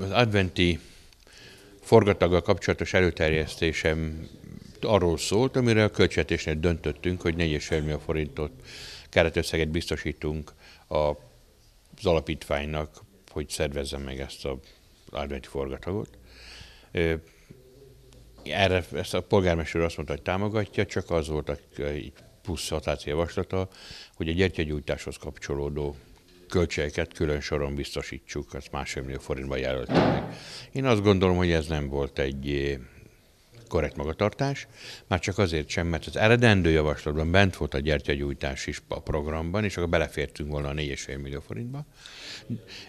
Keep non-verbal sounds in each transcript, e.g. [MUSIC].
az adventi forgataga kapcsolatos előterjesztésem arról szólt, amire a költségetésnél döntöttünk, hogy 4,5 millió forintot keretösszeget biztosítunk az alapítványnak, hogy szervezze meg ezt az adventi forgatagot. Erre ezt a polgármester azt mondta, hogy támogatja, csak az volt a plusz javaslata, hogy a gyertyagyújtáshoz kapcsolódó költségeket külön soron biztosítsuk, azt másfél millió forintban jelöltem meg. Én azt gondolom, hogy ez nem volt egy eh, korrekt magatartás, már csak azért sem, mert az eredendő javaslatban bent volt a gyertyagyújtás is a programban, és akkor belefértünk volna a 4,5 millió forintba.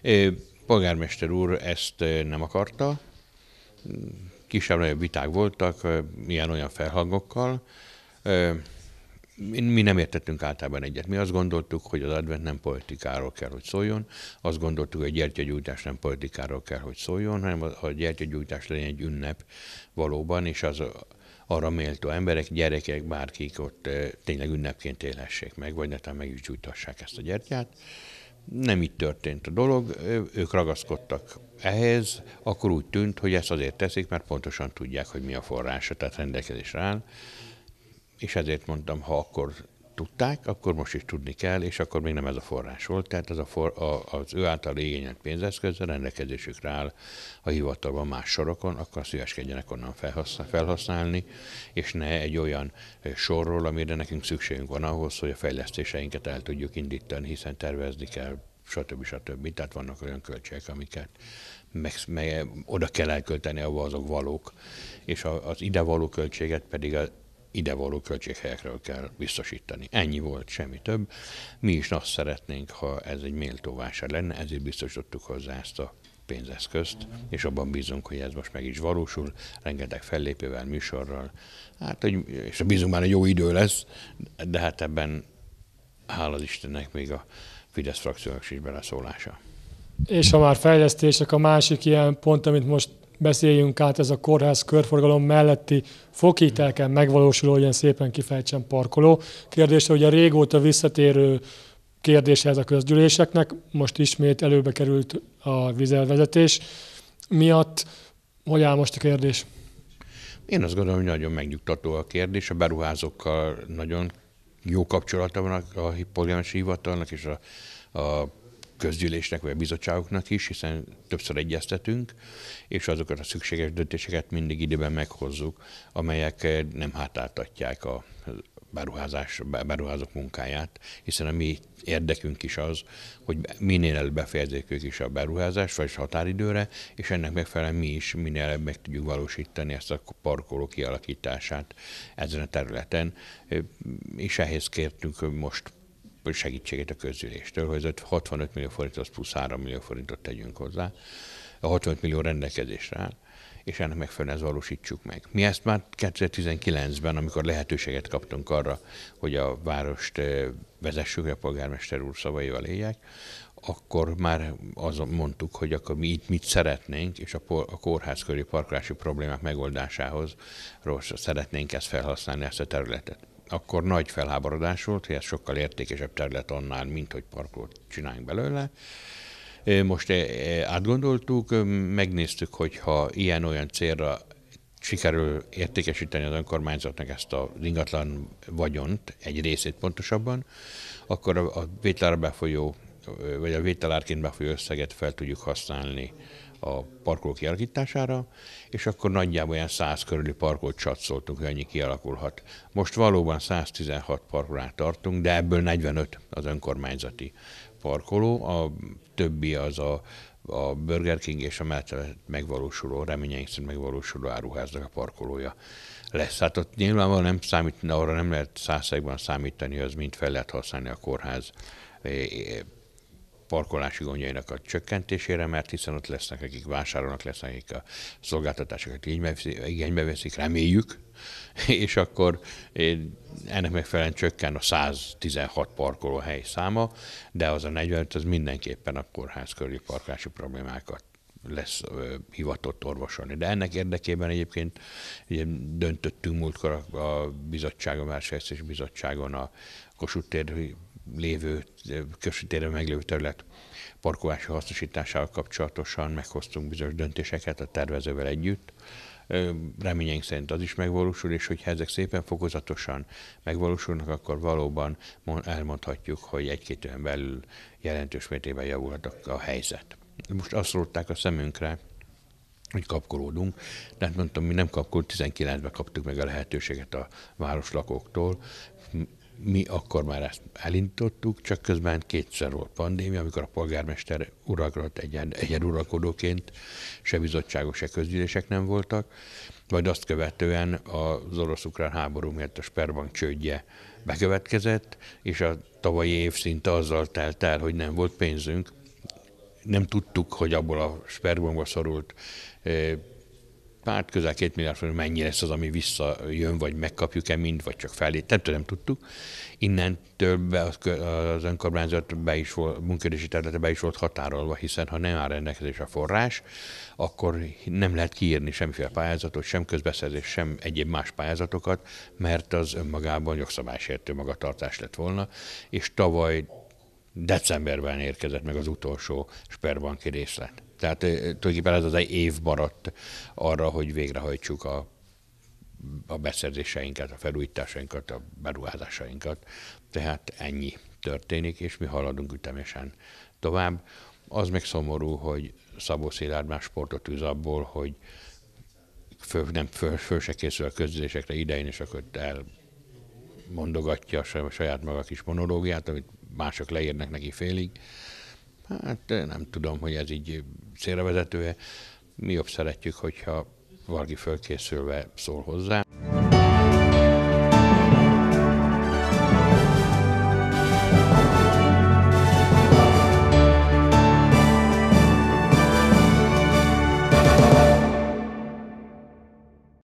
Eh, polgármester úr ezt eh, nem akarta, kisebb-nagyobb viták voltak, ilyen-olyan felhangokkal, mi, mi nem értettünk általában egyet. Mi azt gondoltuk, hogy az advent nem politikáról kell, hogy szóljon, azt gondoltuk, hogy a gyertyagyújtás nem politikáról kell, hogy szóljon, hanem a, a gyertyagyújtás legyen egy ünnep valóban, és az arra méltó emberek, gyerekek, bárkik ott tényleg ünnepként élhessék meg, vagy netán meg is gyújtassák ezt a gyertyát. Nem így történt a dolog, ők ragaszkodtak ehhez, akkor úgy tűnt, hogy ezt azért teszik, mert pontosan tudják, hogy mi a forrása, tehát rendelkezésre áll és ezért mondtam, ha akkor tudták, akkor most is tudni kell, és akkor még nem ez a forrás volt, tehát ez a for, a, az ő által igényelt pénzeszköz rendelkezésükre áll a hivatalban más sorokon, akkor szíveskedjenek onnan felhasználni, és ne egy olyan sorról, amire nekünk szükségünk van ahhoz, hogy a fejlesztéseinket el tudjuk indítani, hiszen tervezni kell, stb. stb. Tehát vannak olyan költségek, amiket meg, mely, oda kell elkölteni, ahol azok valók, és a, az ide való költséget pedig a, idevaló költséghelyekről kell biztosítani. Ennyi volt, semmi több. Mi is azt szeretnénk, ha ez egy méltó vásár lenne, ezért biztosítottuk hozzá ezt a pénzeszközt, és abban bízunk, hogy ez most meg is valósul, rengeteg fellépővel, műsorral, hát, hogy, és a bízunk már, hogy jó idő lesz, de hát ebben hál' az Istennek még a Fidesz frakciónak is beleszólása. És ha már fejlesztések, a másik ilyen pont, amit most beszéljünk át, ez a kórház körforgalom melletti fokítelken megvalósuló, ilyen szépen kifejtsen parkoló kérdése, ugye régóta visszatérő kérdése ez a közgyűléseknek, most ismét előbe került a vizelvezetés miatt. Hogy áll most a kérdés? Én azt gondolom, hogy nagyon megnyugtató a kérdés. A beruházókkal nagyon jó kapcsolata van a, a polgármesteri hivatalnak és a, a közgyűlésnek vagy a bizottságoknak is, hiszen többször egyeztetünk, és azokat a szükséges döntéseket mindig időben meghozzuk, amelyek eh, nem hátáltatják a beruházás, beruházók munkáját, hiszen a mi érdekünk is az, hogy minél előbb befejezzék ők is a beruházást, vagy határidőre, és ennek megfelelően mi is minél előbb meg tudjuk valósítani ezt a parkoló kialakítását ezen a területen, eh, és ehhez kértünk most segítségét a közüléstől, hogy az 65 millió forint, az plusz 3 millió forintot tegyünk hozzá. A 65 millió rendelkezésre áll és ennek megfelelően ezt valósítsuk meg. Mi ezt már 2019-ben, amikor lehetőséget kaptunk arra, hogy a várost vezessük, a polgármester úr szavaival éljek, akkor már azon mondtuk, hogy akkor mi itt mit szeretnénk, és a, por, a kórház parkolási problémák megoldásához rossz, szeretnénk ezt felhasználni, ezt a területet akkor nagy felháborodás volt, hogy ez sokkal értékesebb terület annál, mint hogy parkot csináljunk belőle. Most átgondoltuk, megnéztük, hogy ha ilyen-olyan célra sikerül értékesíteni az önkormányzatnak ezt az ingatlan vagyont, egy részét pontosabban, akkor a vételára befolyó, vagy a vételárként befolyó összeget fel tudjuk használni a parkoló kialakítására, és akkor nagyjából olyan 100 körüli parkolót csatszoltunk, hogy annyi kialakulhat. Most valóban 116 parkolát tartunk, de ebből 45 az önkormányzati parkoló, a többi az a a Burger King és a mellett megvalósuló, reményeink szerint megvalósuló áruháznak a parkolója lesz. Hát ott nyilvánvalóan nem számít, arra nem lehet százszerűen számítani, hogy az mind fel lehet használni a kórház parkolási gondjainak a csökkentésére, mert hiszen ott lesznek, akik vásárolnak, lesznek, akik a szolgáltatásokat igénybe veszik, reméljük, [LAUGHS] és akkor eh, ennek megfelelően csökken a 116 parkolóhely száma, de az a 45, az mindenképpen a kórház körüli parkolási problémákat lesz ö, hivatott orvosolni. De ennek érdekében egyébként ugye, döntöttünk múltkor a, a bizottságon, a Városfejlesztési Bizottságon a Kossuth lévő, közsítérben meglévő terület parkolási hasznosításával kapcsolatosan meghoztunk bizonyos döntéseket a tervezővel együtt. Reményeink szerint az is megvalósul, és hogyha ezek szépen fokozatosan megvalósulnak, akkor valóban elmondhatjuk, hogy egy-két olyan belül jelentős mértékben javulhat a helyzet. Most azt rótták a szemünkre, hogy kapkolódunk, de hát mondtam, mi nem kapkolt, 19-ben kaptuk meg a lehetőséget a városlakóktól, mi akkor már ezt elintottuk, csak közben kétszer volt pandémia, amikor a polgármester urakrat egyen, egyen uralkodóként se bizottságok, se közgyűlések nem voltak, majd azt követően az orosz-ukrán háború miatt a Sperbank csődje bekövetkezett, és a tavalyi év szinte azzal telt el, hogy nem volt pénzünk, nem tudtuk, hogy abból a Sperbankba szorult eh, párt, közel két milliárd forint, mennyi lesz az, ami visszajön, vagy megkapjuk-e mind, vagy csak felé, nem, nem tudtuk. Innentől be az önkormányzat be is volt, munkérdési területe be is volt határolva, hiszen ha nem áll rendelkezés a forrás, akkor nem lehet kiírni semmiféle pályázatot, sem közbeszerzés, sem egyéb más pályázatokat, mert az önmagában jogszabálysértő magatartás lett volna, és tavaly decemberben érkezett meg az utolsó sperbanki részlet. Tehát tulajdonképpen ez az egy év maradt arra, hogy végrehajtsuk a, a beszerzéseinket, a felújításainkat, a beruházásainkat. Tehát ennyi történik, és mi haladunk ütemesen tovább. Az meg szomorú, hogy Szabó Szilárd már sportot üz abból, hogy föl, nem, föl, föl se készül a közülésekre idején, és akkor el mondogatja a saját maga kis monológiát, amit mások leírnak neki félig, Hát eh, nem tudom, hogy ez így célra Mi jobb szeretjük, hogyha valaki fölkészülve szól hozzá.